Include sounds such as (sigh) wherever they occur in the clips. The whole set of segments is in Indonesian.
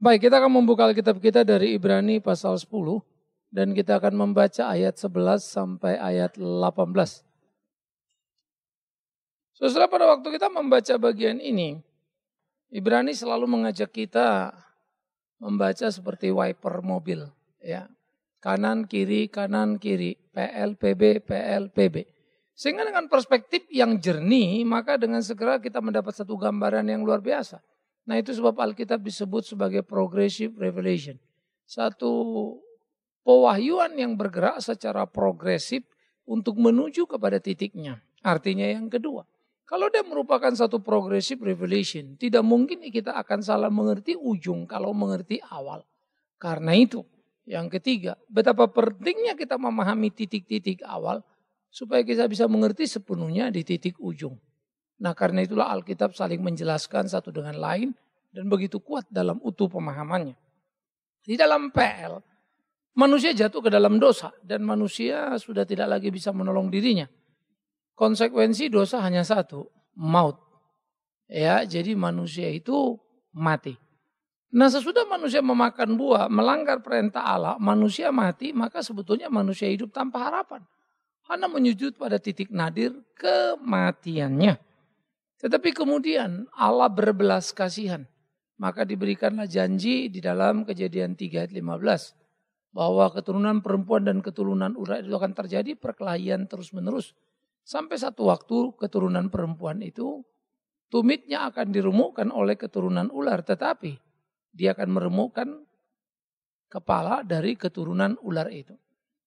Baik, kita akan membuka Alkitab kita dari Ibrani pasal 10 dan kita akan membaca ayat 11 sampai ayat 18. Saudara, pada waktu kita membaca bagian ini, Ibrani selalu mengajak kita membaca seperti wiper mobil, ya. Kanan kiri, kanan kiri, PLPB, PLPB. Sehingga dengan perspektif yang jernih, maka dengan segera kita mendapat satu gambaran yang luar biasa Nah itu sebab Alkitab disebut sebagai progressive revelation. Satu pewahyuan yang bergerak secara progresif untuk menuju kepada titiknya. Artinya yang kedua, kalau dia merupakan satu progressive revelation, tidak mungkin kita akan salah mengerti ujung kalau mengerti awal. Karena itu, yang ketiga, betapa pentingnya kita memahami titik-titik awal supaya kita bisa mengerti sepenuhnya di titik ujung. Nah karena itulah Alkitab saling menjelaskan satu dengan lain dan begitu kuat dalam utuh pemahamannya. Di dalam PL, manusia jatuh ke dalam dosa dan manusia sudah tidak lagi bisa menolong dirinya. Konsekuensi dosa hanya satu, maut. Ya, jadi manusia itu mati. Nah sesudah manusia memakan buah, melanggar perintah Allah, manusia mati, maka sebetulnya manusia hidup tanpa harapan. Hana menyujud pada titik nadir kematiannya. Tetapi kemudian Allah berbelas kasihan maka diberikanlah janji di dalam kejadian 3 ayat 15 bahwa keturunan perempuan dan keturunan ular itu akan terjadi perkelahian terus-menerus sampai satu waktu keturunan perempuan itu tumitnya akan diremukkan oleh keturunan ular tetapi dia akan meremukkan kepala dari keturunan ular itu.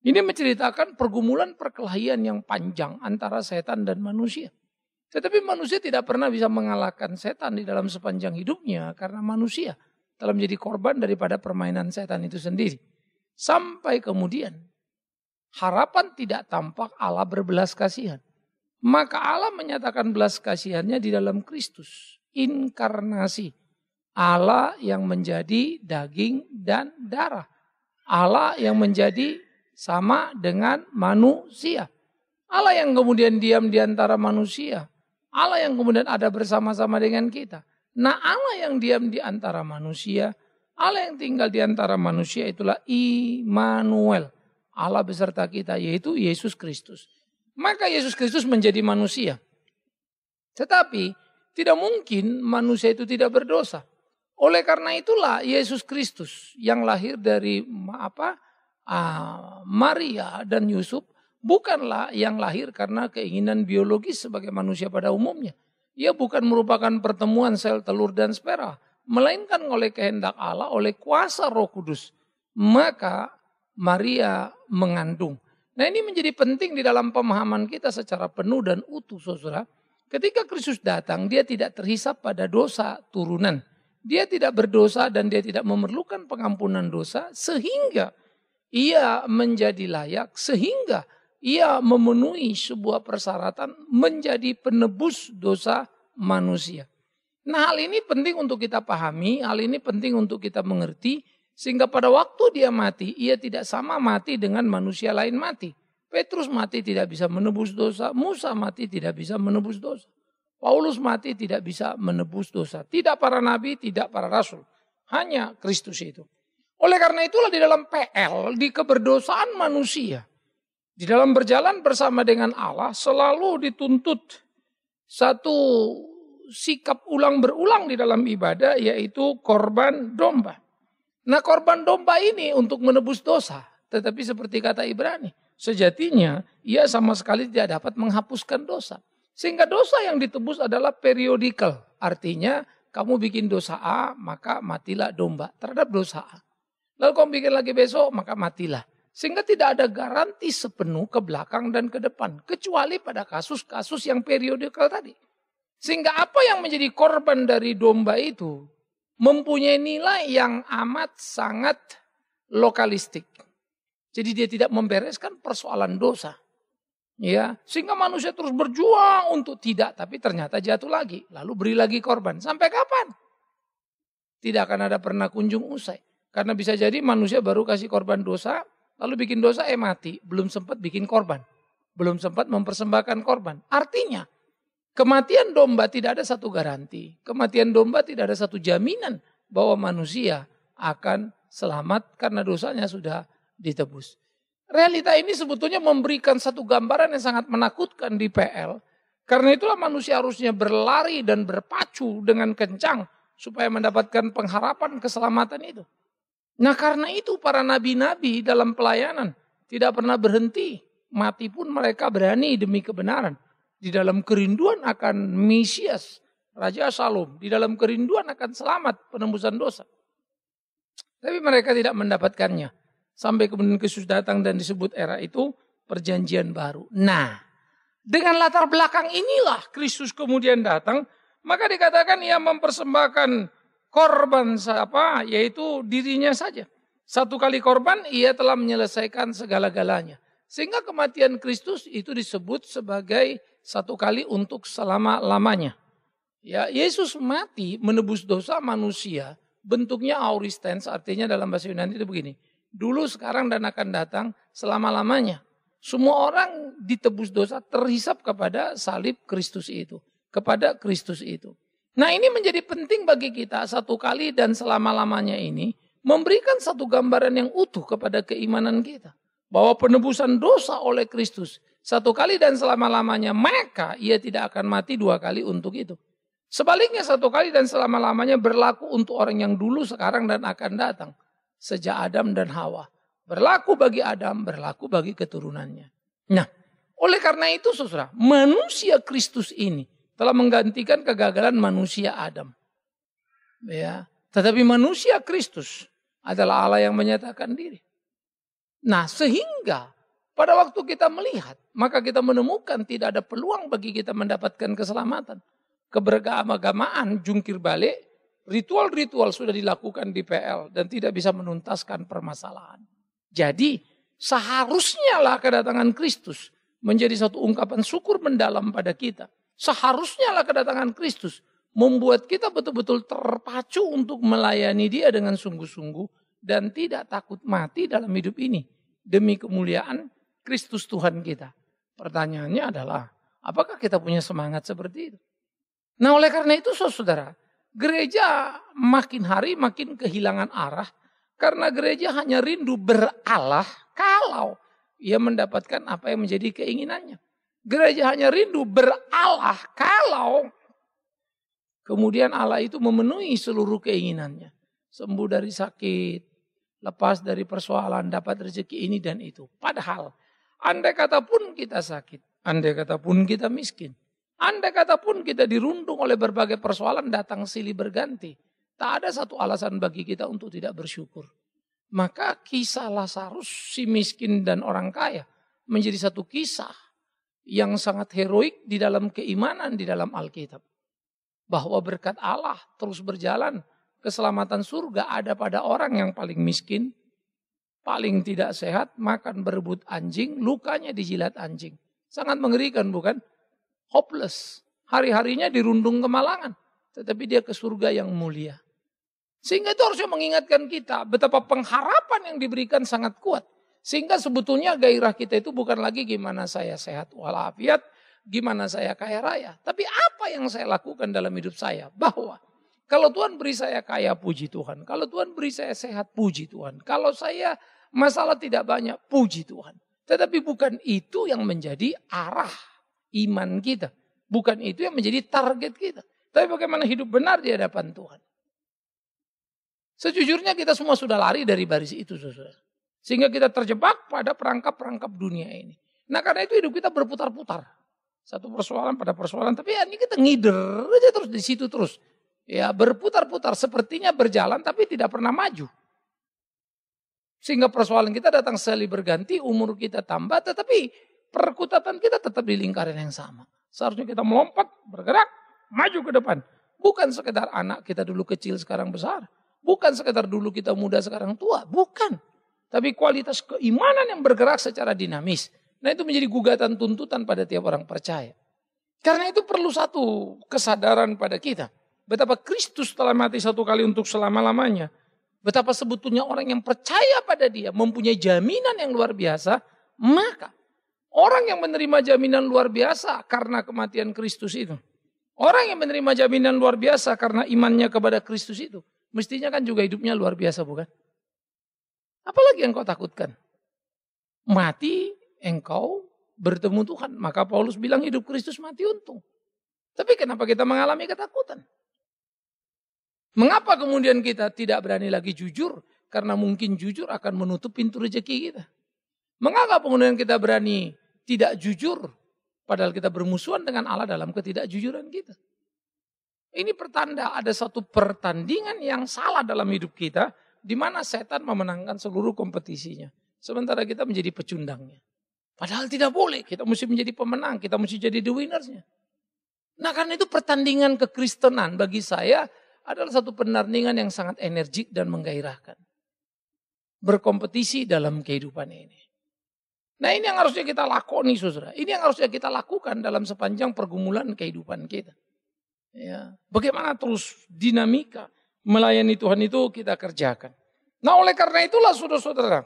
Ini menceritakan pergumulan perkelahian yang panjang antara setan dan manusia. Tetapi manusia tidak pernah bisa mengalahkan setan di dalam sepanjang hidupnya karena manusia telah menjadi korban daripada permainan setan itu sendiri. Sampai kemudian harapan tidak tampak Allah berbelas kasihan. Maka Allah menyatakan belas kasihannya di dalam Kristus. Inkarnasi. Allah yang menjadi daging dan darah. Allah yang menjadi sama dengan manusia. Allah yang kemudian diam di antara manusia Allah yang kemudian ada bersama-sama dengan kita. Nah Allah yang diam di antara manusia, Allah yang tinggal di antara manusia itulah Immanuel. Allah beserta kita yaitu Yesus Kristus. Maka Yesus Kristus menjadi manusia. Tetapi tidak mungkin manusia itu tidak berdosa. Oleh karena itulah Yesus Kristus yang lahir dari apa? Ah, Maria dan Yusuf bukanlah yang lahir karena keinginan biologis sebagai manusia pada umumnya. Ia bukan merupakan pertemuan sel telur dan spera, melainkan oleh kehendak Allah, oleh kuasa Roh Kudus. Maka Maria mengandung. Nah ini menjadi penting di dalam pemahaman kita secara penuh dan utuh saudara. Ketika Kristus datang, dia tidak terhisap pada dosa turunan. Dia tidak berdosa dan dia tidak memerlukan pengampunan dosa sehingga ia menjadi layak sehingga ia memenuhi sebuah persyaratan menjadi penebus dosa manusia. Nah hal ini penting untuk kita pahami, hal ini penting untuk kita mengerti, sehingga pada waktu dia mati, ia tidak sama mati dengan manusia lain mati. Petrus mati tidak bisa menebus dosa, Musa mati tidak bisa menebus dosa. Paulus mati tidak bisa menebus dosa. Tidak para nabi, tidak para rasul. Hanya Kristus itu. Oleh karena itulah di dalam PL, di keberdosaan manusia, di dalam berjalan bersama dengan Allah selalu dituntut satu sikap ulang berulang di dalam ibadah yaitu korban domba. Nah korban domba ini untuk menebus dosa. Tetapi seperti kata Ibrani, sejatinya ia sama sekali tidak dapat menghapuskan dosa. Sehingga dosa yang ditebus adalah periodikal. Artinya kamu bikin dosa A maka matilah domba terhadap dosa A. Lalu kamu bikin lagi besok maka matilah. Sehingga tidak ada garansi sepenuh ke belakang dan ke depan. Kecuali pada kasus-kasus yang periodikal tadi. Sehingga apa yang menjadi korban dari domba itu mempunyai nilai yang amat sangat lokalistik. Jadi dia tidak membereskan persoalan dosa. Ya, sehingga manusia terus berjuang untuk tidak tapi ternyata jatuh lagi, lalu beri lagi korban. Sampai kapan? Tidak akan ada pernah kunjung usai. Karena bisa jadi manusia baru kasih korban dosa, Lalu bikin dosa eh mati, belum sempat bikin korban. Belum sempat mempersembahkan korban. Artinya kematian domba tidak ada satu garanti. Kematian domba tidak ada satu jaminan bahwa manusia akan selamat karena dosanya sudah ditebus. Realita ini sebetulnya memberikan satu gambaran yang sangat menakutkan di PL. Karena itulah manusia harusnya berlari dan berpacu dengan kencang supaya mendapatkan pengharapan keselamatan itu. Nah karena itu para nabi-nabi dalam pelayanan tidak pernah berhenti. Mati pun mereka berani demi kebenaran. Di dalam kerinduan akan Mesias, Raja Salom. Di dalam kerinduan akan selamat penembusan dosa. Tapi mereka tidak mendapatkannya. Sampai kemudian Kristus datang dan disebut era itu perjanjian baru. Nah, dengan latar belakang inilah Kristus kemudian datang. Maka dikatakan ia mempersembahkan korban apa yaitu dirinya saja. Satu kali korban ia telah menyelesaikan segala-galanya. Sehingga kematian Kristus itu disebut sebagai satu kali untuk selama-lamanya. Ya, Yesus mati menebus dosa manusia. Bentuknya auristens artinya dalam bahasa Yunani itu begini. Dulu, sekarang dan akan datang selama-lamanya. Semua orang ditebus dosa terhisap kepada salib Kristus itu. Kepada Kristus itu. Nah ini menjadi penting bagi kita satu kali dan selama-lamanya ini memberikan satu gambaran yang utuh kepada keimanan kita. Bahwa penebusan dosa oleh Kristus satu kali dan selama-lamanya maka ia tidak akan mati dua kali untuk itu. Sebaliknya satu kali dan selama-lamanya berlaku untuk orang yang dulu sekarang dan akan datang. Sejak Adam dan Hawa. Berlaku bagi Adam, berlaku bagi keturunannya. Nah, oleh karena itu saudara, manusia Kristus ini telah menggantikan kegagalan manusia Adam. Ya, tetapi manusia Kristus adalah Allah yang menyatakan diri. Nah, sehingga pada waktu kita melihat, maka kita menemukan tidak ada peluang bagi kita mendapatkan keselamatan. keberagamaan, jungkir balik, ritual-ritual sudah dilakukan di PL dan tidak bisa menuntaskan permasalahan. Jadi, seharusnya lah kedatangan Kristus menjadi satu ungkapan syukur mendalam pada kita Seharusnya lah kedatangan Kristus membuat kita betul-betul terpacu untuk melayani dia dengan sungguh-sungguh dan tidak takut mati dalam hidup ini demi kemuliaan Kristus Tuhan kita. Pertanyaannya adalah apakah kita punya semangat seperti itu? Nah oleh karena itu saudara, gereja makin hari makin kehilangan arah karena gereja hanya rindu beralah kalau ia mendapatkan apa yang menjadi keinginannya. Gereja hanya rindu berallah kalau kemudian Allah itu memenuhi seluruh keinginannya. Sembuh dari sakit, lepas dari persoalan, dapat rezeki ini dan itu. Padahal, andai kata pun kita sakit, andai kata pun kita miskin, andai kata pun kita dirundung oleh berbagai persoalan datang silih berganti. Tak ada satu alasan bagi kita untuk tidak bersyukur. Maka kisah Lazarus, si miskin dan orang kaya menjadi satu kisah yang sangat heroik di dalam keimanan di dalam Alkitab. Bahwa berkat Allah terus berjalan, keselamatan surga ada pada orang yang paling miskin, paling tidak sehat, makan berebut anjing, lukanya dijilat anjing. Sangat mengerikan bukan? Hopeless. Hari-harinya dirundung kemalangan. Tetapi dia ke surga yang mulia. Sehingga itu harusnya mengingatkan kita betapa pengharapan yang diberikan sangat kuat. Sehingga sebetulnya gairah kita itu bukan lagi gimana saya sehat walafiat, gimana saya kaya raya. Tapi apa yang saya lakukan dalam hidup saya? Bahwa kalau Tuhan beri saya kaya, puji Tuhan. Kalau Tuhan beri saya sehat, puji Tuhan. Kalau saya masalah tidak banyak, puji Tuhan. Tetapi bukan itu yang menjadi arah iman kita. Bukan itu yang menjadi target kita. Tapi bagaimana hidup benar di hadapan Tuhan. Sejujurnya kita semua sudah lari dari baris itu. Saudara. Sehingga kita terjebak pada perangkap-perangkap dunia ini. Nah karena itu hidup kita berputar-putar. Satu persoalan pada persoalan. Tapi ya ini kita ngider aja terus di situ terus. Ya berputar-putar sepertinya berjalan tapi tidak pernah maju. Sehingga persoalan kita datang sekali berganti, umur kita tambah tetapi perkutatan kita tetap di lingkaran yang sama. Seharusnya kita melompat, bergerak, maju ke depan. Bukan sekedar anak kita dulu kecil sekarang besar. Bukan sekedar dulu kita muda sekarang tua. Bukan tapi kualitas keimanan yang bergerak secara dinamis. Nah itu menjadi gugatan tuntutan pada tiap orang percaya. Karena itu perlu satu kesadaran pada kita. Betapa Kristus telah mati satu kali untuk selama-lamanya. Betapa sebetulnya orang yang percaya pada dia mempunyai jaminan yang luar biasa. Maka orang yang menerima jaminan luar biasa karena kematian Kristus itu. Orang yang menerima jaminan luar biasa karena imannya kepada Kristus itu. Mestinya kan juga hidupnya luar biasa bukan? Apalagi yang kau takutkan? Mati engkau bertemu Tuhan. Maka Paulus bilang hidup Kristus mati untung. Tapi kenapa kita mengalami ketakutan? Mengapa kemudian kita tidak berani lagi jujur? Karena mungkin jujur akan menutup pintu rezeki kita. Mengapa kemudian kita berani tidak jujur? Padahal kita bermusuhan dengan Allah dalam ketidakjujuran kita. Ini pertanda ada satu pertandingan yang salah dalam hidup kita di mana setan memenangkan seluruh kompetisinya. Sementara kita menjadi pecundangnya. Padahal tidak boleh, kita mesti menjadi pemenang, kita mesti jadi the winnersnya. Nah karena itu pertandingan kekristenan bagi saya adalah satu penandingan yang sangat energik dan menggairahkan. Berkompetisi dalam kehidupan ini. Nah ini yang harusnya kita nih, saudara. Ini yang harusnya kita lakukan dalam sepanjang pergumulan kehidupan kita. Ya. Bagaimana terus dinamika melayani Tuhan itu kita kerjakan. Nah oleh karena itulah saudara-saudara,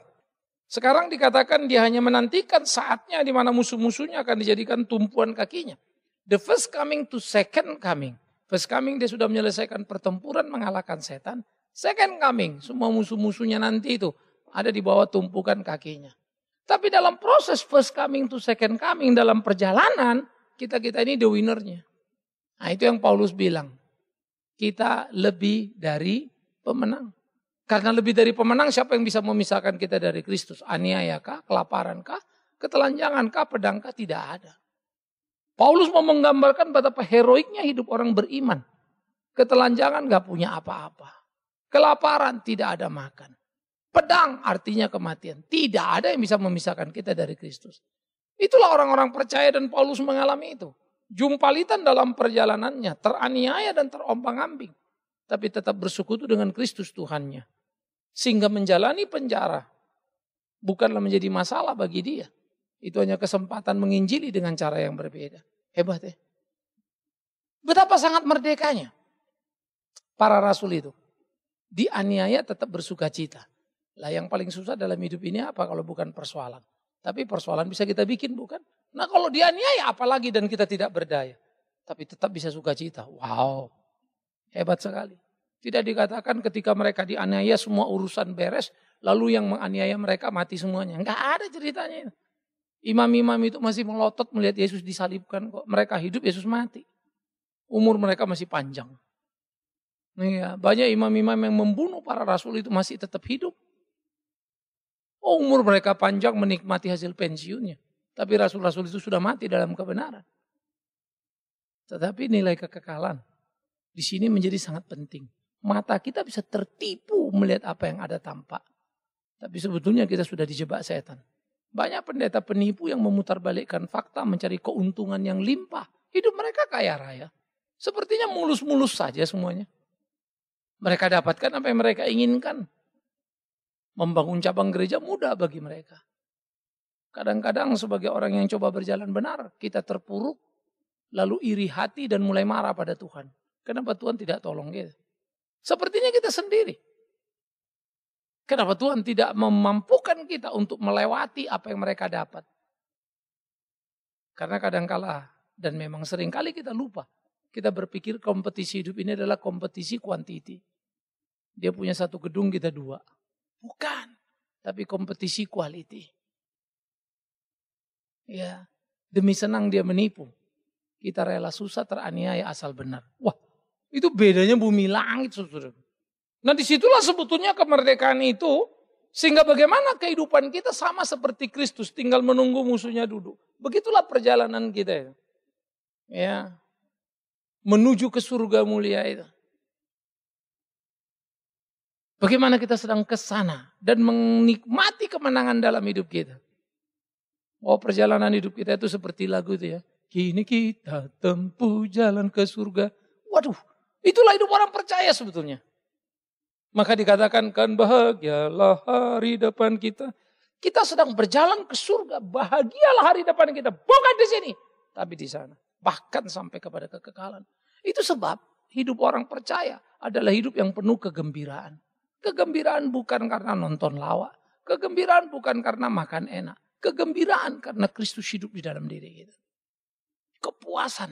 sekarang dikatakan dia hanya menantikan saatnya di mana musuh-musuhnya akan dijadikan tumpuan kakinya. The first coming to second coming. First coming dia sudah menyelesaikan pertempuran mengalahkan setan. Second coming, semua musuh-musuhnya nanti itu ada di bawah tumpukan kakinya. Tapi dalam proses first coming to second coming, dalam perjalanan, kita-kita ini the winnernya. Nah itu yang Paulus bilang kita lebih dari pemenang. Karena lebih dari pemenang siapa yang bisa memisahkan kita dari Kristus? Aniaya kah? Kelaparan kah? Ketelanjangan kah? Pedang kah? Tidak ada. Paulus mau menggambarkan betapa heroiknya hidup orang beriman. Ketelanjangan gak punya apa-apa. Kelaparan tidak ada makan. Pedang artinya kematian. Tidak ada yang bisa memisahkan kita dari Kristus. Itulah orang-orang percaya dan Paulus mengalami itu jumpalitan dalam perjalanannya, teraniaya dan terombang-ambing, tapi tetap bersekutu dengan Kristus Tuhannya. Sehingga menjalani penjara bukanlah menjadi masalah bagi dia. Itu hanya kesempatan menginjili dengan cara yang berbeda. Hebat ya. Betapa sangat merdekanya para rasul itu. Dianiaya tetap bersuka cita. Lah yang paling susah dalam hidup ini apa kalau bukan persoalan. Tapi persoalan bisa kita bikin bukan? Nah kalau dia dianiaya apalagi dan kita tidak berdaya. Tapi tetap bisa suka cita. Wow, hebat sekali. Tidak dikatakan ketika mereka dianiaya semua urusan beres. Lalu yang menganiaya mereka mati semuanya. Enggak ada ceritanya. Imam-imam itu masih melotot melihat Yesus disalibkan kok. Mereka hidup, Yesus mati. Umur mereka masih panjang. Ya, banyak imam-imam yang membunuh para rasul itu masih tetap hidup. Oh, umur mereka panjang menikmati hasil pensiunnya. Tapi rasul-rasul itu sudah mati dalam kebenaran. Tetapi nilai kekekalan di sini menjadi sangat penting. Mata kita bisa tertipu melihat apa yang ada tampak. Tapi sebetulnya kita sudah dijebak setan. Banyak pendeta penipu yang memutarbalikkan fakta mencari keuntungan yang limpah. Hidup mereka kaya raya. Sepertinya mulus-mulus saja semuanya. Mereka dapatkan apa yang mereka inginkan. Membangun cabang gereja mudah bagi mereka. Kadang-kadang sebagai orang yang coba berjalan benar, kita terpuruk, lalu iri hati dan mulai marah pada Tuhan. Kenapa Tuhan tidak tolong kita? Sepertinya kita sendiri. Kenapa Tuhan tidak memampukan kita untuk melewati apa yang mereka dapat? Karena kadang-kala dan memang sering kali kita lupa. Kita berpikir kompetisi hidup ini adalah kompetisi kuantiti. Dia punya satu gedung, kita dua. Bukan. Tapi kompetisi kualiti. Ya, demi senang dia menipu. Kita rela susah teraniaya asal benar. Wah, itu bedanya bumi langit, saudara. Nah disitulah sebetulnya kemerdekaan itu. Sehingga bagaimana kehidupan kita sama seperti Kristus. Tinggal menunggu musuhnya duduk. Begitulah perjalanan kita. Ya, ya menuju ke surga mulia itu. Bagaimana kita sedang ke sana dan menikmati kemenangan dalam hidup kita. Oh perjalanan hidup kita itu seperti lagu itu ya. Kini kita tempuh jalan ke surga. Waduh, itulah hidup orang percaya sebetulnya. Maka dikatakan kan bahagialah hari depan kita. Kita sedang berjalan ke surga. Bahagialah hari depan kita. Bukan di sini, tapi di sana. Bahkan sampai kepada kekekalan. Itu sebab hidup orang percaya adalah hidup yang penuh kegembiraan. Kegembiraan bukan karena nonton lawak. Kegembiraan bukan karena makan enak. Kegembiraan karena Kristus hidup di dalam diri kita. Kepuasan.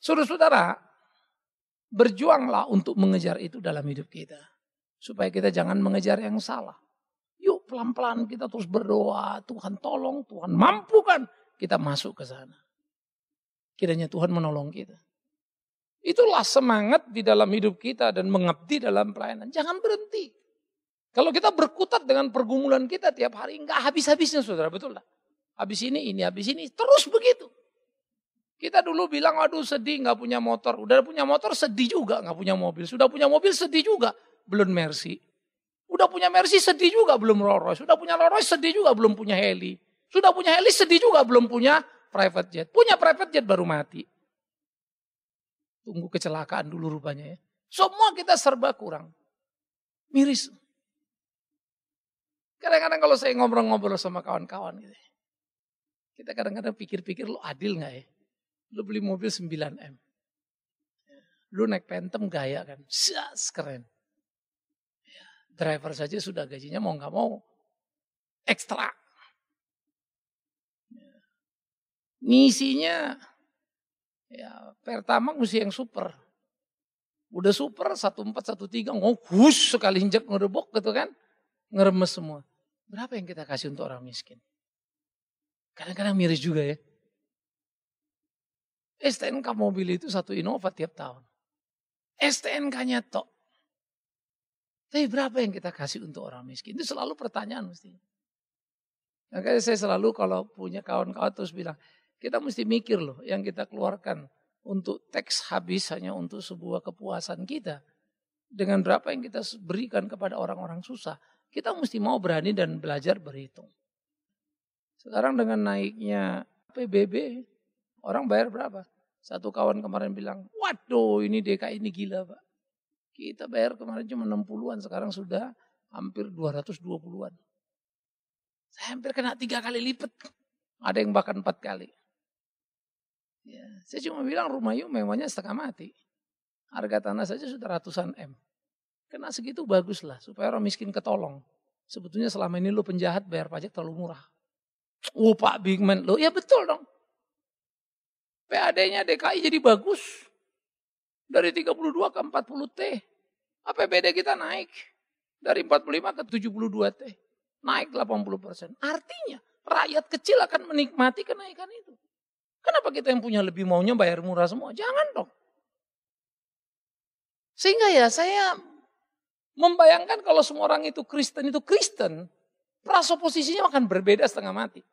Saudara-saudara, berjuanglah untuk mengejar itu dalam hidup kita. Supaya kita jangan mengejar yang salah. Yuk pelan-pelan kita terus berdoa. Tuhan tolong, Tuhan mampukan kita masuk ke sana. Kiranya Tuhan menolong kita. Itulah semangat di dalam hidup kita dan mengabdi dalam pelayanan. Jangan berhenti. Kalau kita berkutat dengan pergumulan kita tiap hari, enggak habis-habisnya saudara, betul lah, Habis ini, ini, habis ini, terus begitu. Kita dulu bilang, aduh sedih enggak punya motor. Udah punya motor sedih juga enggak punya mobil. Sudah punya mobil sedih juga, belum Mercy. Udah punya Mercy sedih juga, belum Rolls Sudah punya Rolls sedih juga, belum punya heli. Sudah punya heli sedih juga, belum punya private jet. Punya private jet baru mati. Tunggu kecelakaan dulu rupanya ya. Semua kita serba kurang. Miris. Kadang-kadang kalau saya ngobrol-ngobrol sama kawan-kawan gitu. Ya, kita kadang-kadang pikir-pikir lo adil gak ya? Lo beli mobil 9M. Lo naik Pentem gaya kan. Jas, keren. Ya, driver saja sudah gajinya mau gak mau ekstra. Ya. Ngisinya ya pertama mesti yang super. Udah super 1413 ngokus sekali injak ngerebok gitu kan. Ngeremes semua. Berapa yang kita kasih untuk orang miskin? Kadang-kadang miris juga ya. STNK mobil itu satu Innova tiap tahun. STNK-nya tok. Tapi berapa yang kita kasih untuk orang miskin? Itu selalu pertanyaan mesti. Makanya saya selalu kalau punya kawan-kawan terus bilang, kita mesti mikir loh yang kita keluarkan untuk teks habis hanya untuk sebuah kepuasan kita. Dengan berapa yang kita berikan kepada orang-orang susah kita mesti mau berani dan belajar berhitung. Sekarang dengan naiknya PBB, orang bayar berapa? Satu kawan kemarin bilang, waduh ini DKI ini gila Pak. Kita bayar kemarin cuma 60-an, sekarang sudah hampir 220-an. Saya hampir kena tiga kali lipat. Ada yang bahkan empat kali. Ya, saya cuma bilang rumah yuk memangnya setengah mati. Harga tanah saja sudah ratusan M. Kena segitu bagus lah supaya orang miskin ketolong. Sebetulnya selama ini lu penjahat bayar pajak terlalu murah. Oh Pak Bigman, lo ya betul dong. PAD-nya DKI jadi bagus. Dari 32 ke 40 T. APBD kita naik. Dari 45 ke 72 T. Naik 80 persen. Artinya rakyat kecil akan menikmati kenaikan itu. Kenapa kita yang punya lebih maunya bayar murah semua? Jangan dong. Sehingga ya saya membayangkan kalau semua orang itu Kristen itu Kristen, perasa posisinya akan berbeda setengah mati.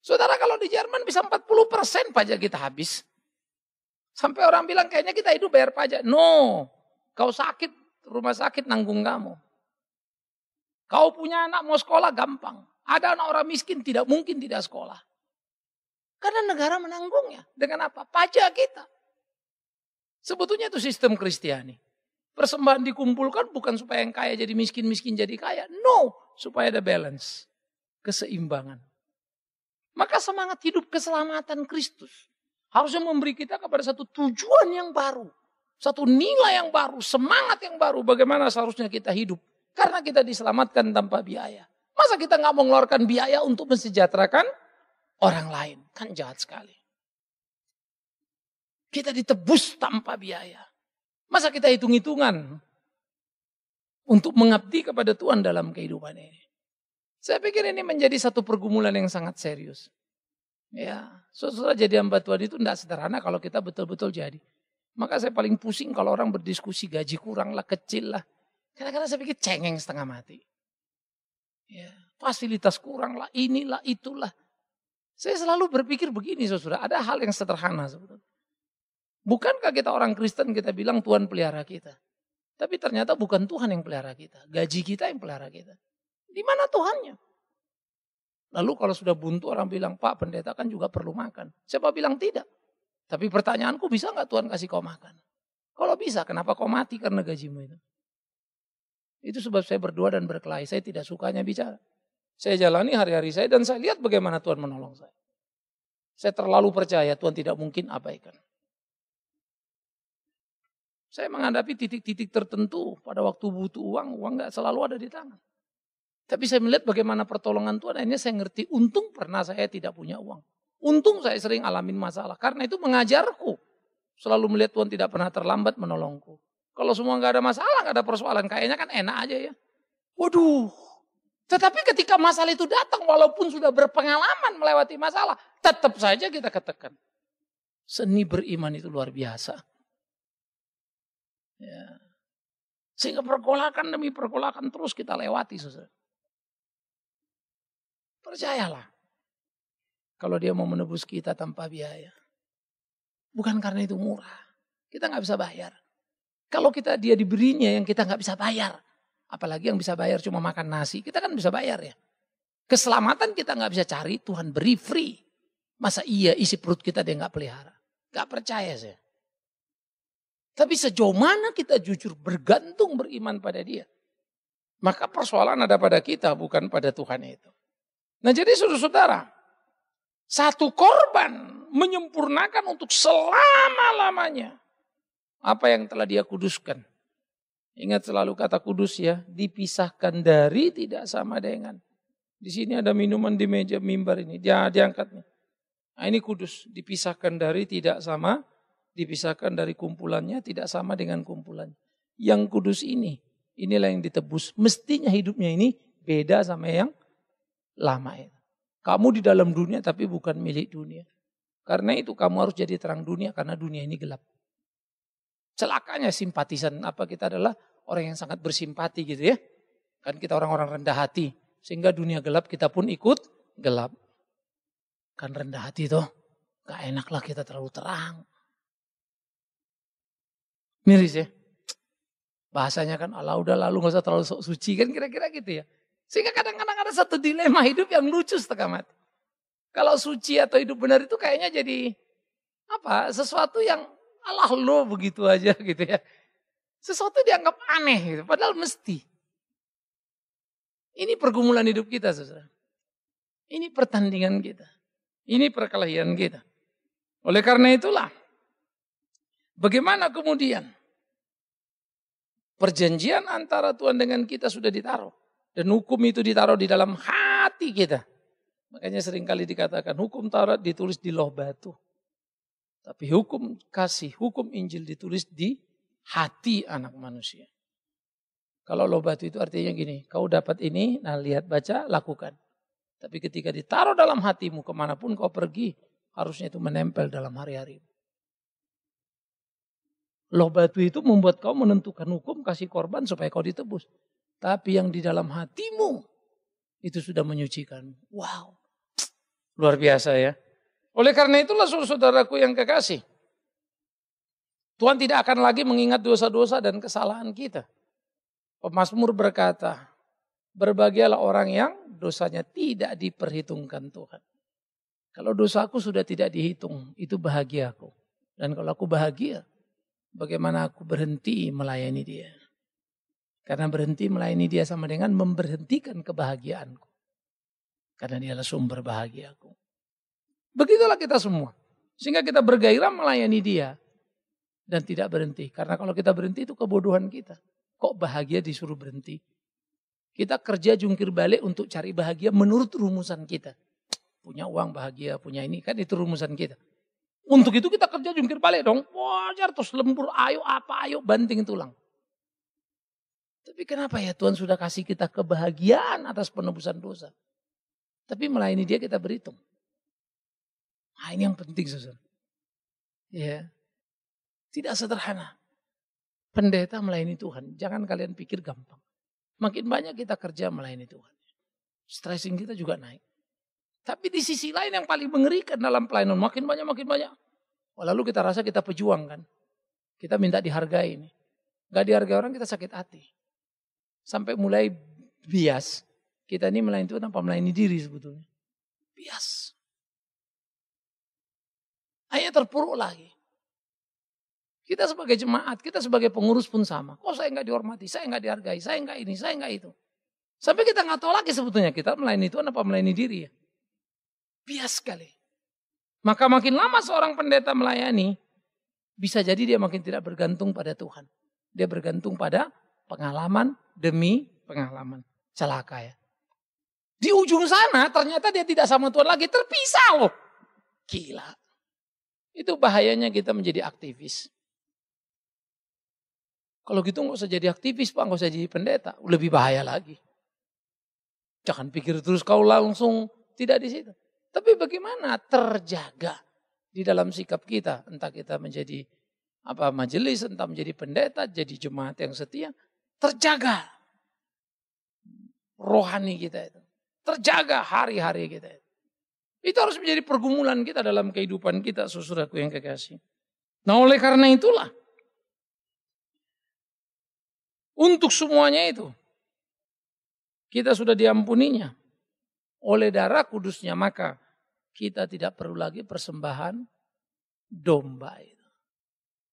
Saudara kalau di Jerman bisa 40 persen pajak kita habis. Sampai orang bilang kayaknya kita hidup bayar pajak. No, kau sakit, rumah sakit nanggung kamu. Kau punya anak mau sekolah gampang. Ada anak orang miskin tidak mungkin tidak sekolah. Karena negara menanggungnya. Dengan apa? Pajak kita. Sebetulnya itu sistem Kristiani. Persembahan dikumpulkan bukan supaya yang kaya jadi miskin, miskin jadi kaya. No, supaya ada balance, keseimbangan. Maka semangat hidup keselamatan Kristus harusnya memberi kita kepada satu tujuan yang baru, satu nilai yang baru, semangat yang baru bagaimana seharusnya kita hidup. Karena kita diselamatkan tanpa biaya. Masa kita nggak mengeluarkan biaya untuk mensejahterakan orang lain? Kan jahat sekali. Kita ditebus tanpa biaya. Masa kita hitung-hitungan untuk mengabdi kepada Tuhan dalam kehidupan ini? Saya pikir ini menjadi satu pergumulan yang sangat serius. Ya, sesudah jadi hamba Tuhan itu tidak sederhana kalau kita betul-betul jadi. Maka saya paling pusing kalau orang berdiskusi gaji kurang lah, kecil lah. Kadang-kadang saya pikir cengeng setengah mati. Ya, fasilitas kurang lah, inilah, itulah. Saya selalu berpikir begini saudara, ada hal yang sederhana saudara. Bukankah kita orang Kristen kita bilang Tuhan pelihara kita? Tapi ternyata bukan Tuhan yang pelihara kita. Gaji kita yang pelihara kita. Di mana Tuhannya? Lalu kalau sudah buntu orang bilang, Pak pendeta kan juga perlu makan. Siapa bilang tidak? Tapi pertanyaanku bisa nggak Tuhan kasih kau makan? Kalau bisa, kenapa kau mati karena gajimu itu? Itu sebab saya berdoa dan berkelahi. Saya tidak sukanya bicara. Saya jalani hari-hari saya dan saya lihat bagaimana Tuhan menolong saya. Saya terlalu percaya Tuhan tidak mungkin abaikan. Saya menghadapi titik-titik tertentu pada waktu butuh uang, uang nggak selalu ada di tangan. Tapi saya melihat bagaimana pertolongan Tuhan, akhirnya saya ngerti untung pernah saya tidak punya uang. Untung saya sering alamin masalah, karena itu mengajarku. Selalu melihat Tuhan tidak pernah terlambat menolongku. Kalau semua nggak ada masalah, nggak ada persoalan, kayaknya kan enak aja ya. Waduh, tetapi ketika masalah itu datang, walaupun sudah berpengalaman melewati masalah, tetap saja kita ketekan. Seni beriman itu luar biasa. Ya. Sehingga pergolakan demi pergolakan terus kita lewati. Saudara. Percayalah. Kalau dia mau menebus kita tanpa biaya. Bukan karena itu murah. Kita nggak bisa bayar. Kalau kita dia diberinya yang kita nggak bisa bayar. Apalagi yang bisa bayar cuma makan nasi. Kita kan bisa bayar ya. Keselamatan kita nggak bisa cari. Tuhan beri free. Masa iya isi perut kita dia nggak pelihara. Gak percaya saya. Tapi sejauh mana kita jujur bergantung beriman pada dia. Maka persoalan ada pada kita bukan pada Tuhan itu. Nah jadi saudara-saudara, satu korban menyempurnakan untuk selama-lamanya apa yang telah dia kuduskan. Ingat selalu kata kudus ya, dipisahkan dari tidak sama dengan. Di sini ada minuman di meja mimbar ini, dia diangkat Nah, ini kudus, dipisahkan dari tidak sama dipisahkan dari kumpulannya tidak sama dengan kumpulannya. Yang kudus ini, inilah yang ditebus. Mestinya hidupnya ini beda sama yang lama itu. Kamu di dalam dunia tapi bukan milik dunia. Karena itu kamu harus jadi terang dunia karena dunia ini gelap. Celakanya simpatisan apa kita adalah orang yang sangat bersimpati gitu ya. Kan kita orang-orang rendah hati. Sehingga dunia gelap kita pun ikut gelap. Kan rendah hati toh. Gak enaklah kita terlalu terang. Miris ya. Bahasanya kan Allah udah lalu gak usah terlalu sok suci kan kira-kira gitu ya. Sehingga kadang-kadang ada satu dilema hidup yang lucu setengah mati. Kalau suci atau hidup benar itu kayaknya jadi apa sesuatu yang Allah lo begitu aja (laughs) gitu ya. Sesuatu dianggap aneh gitu. Padahal mesti. Ini pergumulan hidup kita, saudara. Ini pertandingan kita. Ini perkelahian kita. Oleh karena itulah, bagaimana kemudian Perjanjian antara Tuhan dengan kita sudah ditaruh. Dan hukum itu ditaruh di dalam hati kita. Makanya seringkali dikatakan hukum Taurat ditulis di loh batu. Tapi hukum kasih, hukum Injil ditulis di hati anak manusia. Kalau loh batu itu artinya gini, kau dapat ini, nah lihat baca, lakukan. Tapi ketika ditaruh dalam hatimu, kemanapun kau pergi, harusnya itu menempel dalam hari-hari. Loh batu itu membuat kau menentukan hukum, kasih korban supaya kau ditebus. Tapi yang di dalam hatimu itu sudah menyucikan. Wow, luar biasa ya. Oleh karena itulah saudaraku yang kekasih. Tuhan tidak akan lagi mengingat dosa-dosa dan kesalahan kita. Pemasmur berkata, berbahagialah orang yang dosanya tidak diperhitungkan Tuhan. Kalau dosaku sudah tidak dihitung, itu bahagia aku. Dan kalau aku bahagia, bagaimana aku berhenti melayani dia. Karena berhenti melayani dia sama dengan memberhentikan kebahagiaanku. Karena dia adalah sumber bahagia aku. Begitulah kita semua. Sehingga kita bergairah melayani dia. Dan tidak berhenti. Karena kalau kita berhenti itu kebodohan kita. Kok bahagia disuruh berhenti? Kita kerja jungkir balik untuk cari bahagia menurut rumusan kita. Punya uang bahagia, punya ini. Kan itu rumusan kita. Untuk itu kita kerja jungkir balik dong. Wajar terus lembur, ayo apa, ayo banting tulang. Tapi kenapa ya Tuhan sudah kasih kita kebahagiaan atas penebusan dosa. Tapi melayani dia kita berhitung. Nah ini yang penting Susan, Ya. Tidak sederhana. Pendeta melayani Tuhan. Jangan kalian pikir gampang. Makin banyak kita kerja melayani Tuhan. Stressing kita juga naik. Tapi di sisi lain yang paling mengerikan dalam pelayanan makin banyak makin banyak. Oh, lalu kita rasa kita pejuang kan. Kita minta dihargai ini. Gak dihargai orang kita sakit hati. Sampai mulai bias. Kita ini melayani Tuhan tanpa melayani diri sebetulnya. Bias. Akhirnya terpuruk lagi. Kita sebagai jemaat, kita sebagai pengurus pun sama. Kok saya nggak dihormati, saya nggak dihargai, saya nggak ini, saya nggak itu. Sampai kita nggak tahu lagi sebetulnya kita melayani Tuhan apa melayani diri ya. Bias sekali. Maka makin lama seorang pendeta melayani, bisa jadi dia makin tidak bergantung pada Tuhan. Dia bergantung pada pengalaman demi pengalaman. Celaka ya. Di ujung sana ternyata dia tidak sama Tuhan lagi, terpisah loh. Gila. Itu bahayanya kita menjadi aktivis. Kalau gitu nggak usah jadi aktivis pak, nggak usah jadi pendeta. Lebih bahaya lagi. Jangan pikir terus kau langsung tidak di situ. Tapi bagaimana terjaga di dalam sikap kita. Entah kita menjadi apa majelis, entah menjadi pendeta, jadi jemaat yang setia. Terjaga rohani kita itu. Terjaga hari-hari kita itu. Itu harus menjadi pergumulan kita dalam kehidupan kita, susuraku yang kekasih. Nah oleh karena itulah, untuk semuanya itu, kita sudah diampuninya oleh darah kudusnya maka kita tidak perlu lagi persembahan domba itu.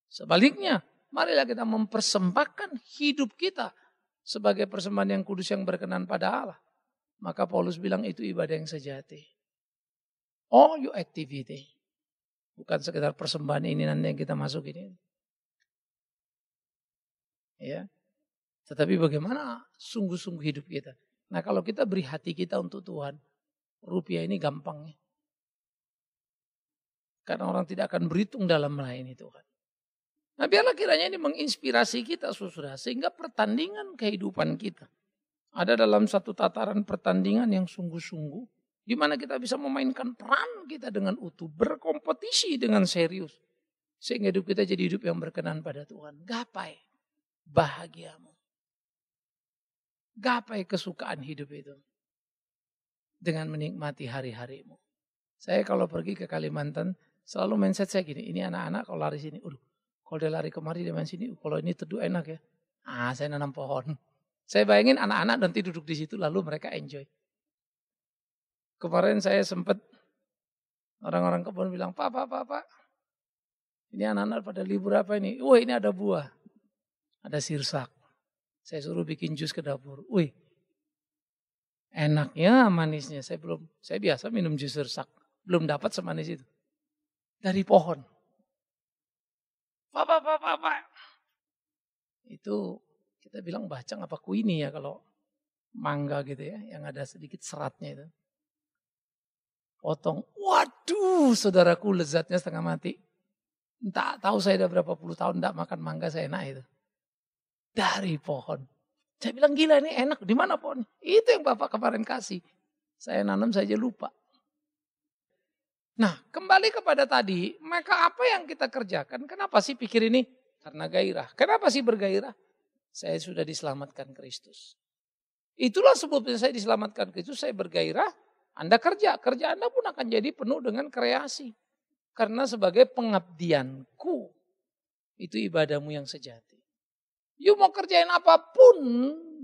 Sebaliknya, marilah kita mempersembahkan hidup kita sebagai persembahan yang kudus yang berkenan pada Allah. Maka Paulus bilang itu ibadah yang sejati. All your activity. Bukan sekedar persembahan ini nanti yang kita masuk ini. Ya. Tetapi bagaimana sungguh-sungguh hidup kita. Nah kalau kita beri hati kita untuk Tuhan, rupiah ini gampang ya. Karena orang tidak akan berhitung dalam melayani Tuhan. Nah biarlah kiranya ini menginspirasi kita susra sehingga pertandingan kehidupan kita ada dalam satu tataran pertandingan yang sungguh-sungguh di mana kita bisa memainkan peran kita dengan utuh, berkompetisi dengan serius. Sehingga hidup kita jadi hidup yang berkenan pada Tuhan. Gapai bahagiamu. Gapai kesukaan hidup itu. Dengan menikmati hari-harimu. Saya kalau pergi ke Kalimantan, selalu mindset saya gini, ini anak-anak kalau lari sini, udah, kalau dia lari kemari, dia main sini, kalau ini teduh enak ya. Ah, saya nanam pohon. Saya bayangin anak-anak nanti duduk di situ, lalu mereka enjoy. Kemarin saya sempat, orang-orang kebun bilang, Pak, Pak, Pak, Pak, ini anak-anak pada libur apa ini? Wah, ini ada buah. Ada sirsak. Saya suruh bikin jus ke dapur. Wih, enaknya manisnya. Saya belum, saya biasa minum jus resak. Belum dapat semanis itu. Dari pohon. Papa, papa, papa. Itu kita bilang bacang apa ini ya kalau mangga gitu ya. Yang ada sedikit seratnya itu. Potong. Waduh, saudaraku lezatnya setengah mati. tak tahu saya udah berapa puluh tahun tidak makan mangga saya enak itu dari pohon. Saya bilang gila ini enak, di mana pohon? Itu yang Bapak kemarin kasih. Saya nanam saja lupa. Nah, kembali kepada tadi, maka apa yang kita kerjakan? Kenapa sih pikir ini? Karena gairah. Kenapa sih bergairah? Saya sudah diselamatkan Kristus. Itulah sebabnya saya diselamatkan Kristus, saya bergairah. Anda kerja, kerja Anda pun akan jadi penuh dengan kreasi. Karena sebagai pengabdianku, itu ibadahmu yang sejati. You mau kerjain apapun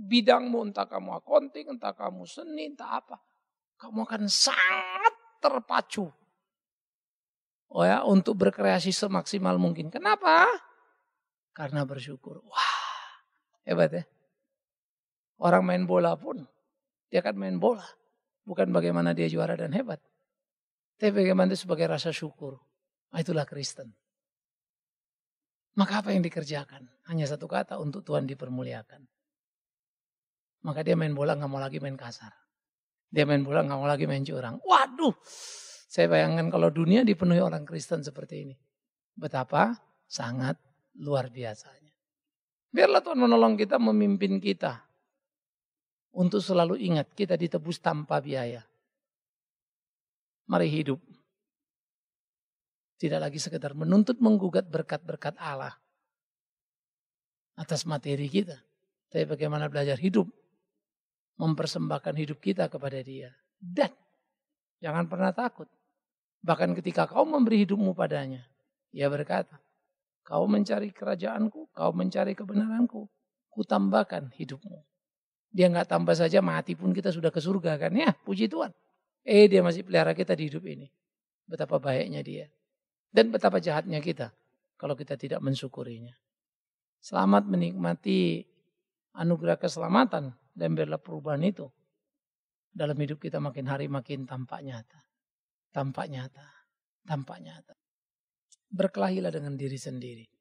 bidangmu, entah kamu accounting, entah kamu seni, entah apa. Kamu akan sangat terpacu. Oh ya, untuk berkreasi semaksimal mungkin. Kenapa? Karena bersyukur. Wah, hebat ya. Orang main bola pun, dia kan main bola. Bukan bagaimana dia juara dan hebat. Tapi bagaimana dia sebagai rasa syukur. Ah, itulah Kristen. Maka apa yang dikerjakan? Hanya satu kata untuk Tuhan dipermuliakan. Maka dia main bola nggak mau lagi main kasar. Dia main bola nggak mau lagi main curang. Waduh, saya bayangkan kalau dunia dipenuhi orang Kristen seperti ini. Betapa sangat luar biasanya. Biarlah Tuhan menolong kita, memimpin kita. Untuk selalu ingat kita ditebus tanpa biaya. Mari hidup tidak lagi sekedar menuntut menggugat berkat-berkat Allah atas materi kita. Tapi bagaimana belajar hidup. Mempersembahkan hidup kita kepada dia. Dan jangan pernah takut. Bahkan ketika kau memberi hidupmu padanya. Ia berkata, kau mencari kerajaanku, kau mencari kebenaranku. Kutambahkan hidupmu. Dia nggak tambah saja mati pun kita sudah ke surga kan ya. Puji Tuhan. Eh dia masih pelihara kita di hidup ini. Betapa baiknya dia. Dan betapa jahatnya kita kalau kita tidak mensyukurinya. Selamat menikmati anugerah keselamatan dan biarlah perubahan itu dalam hidup kita makin hari makin tampak nyata. Tampak nyata. Tampak nyata. Berkelahilah dengan diri sendiri.